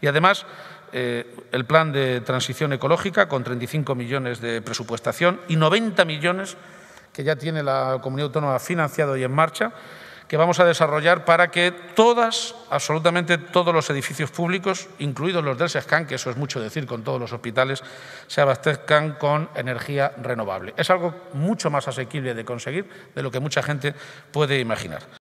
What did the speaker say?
Y además, eh, el plan de transición ecológica con 35 millones de presupuestación y 90 millones que ya tiene la comunidad autónoma financiado y en marcha, que vamos a desarrollar para que todas, absolutamente todos los edificios públicos, incluidos los del SESCAN, que eso es mucho decir con todos los hospitales, se abastezcan con energía renovable. Es algo mucho más asequible de conseguir de lo que mucha gente puede imaginar.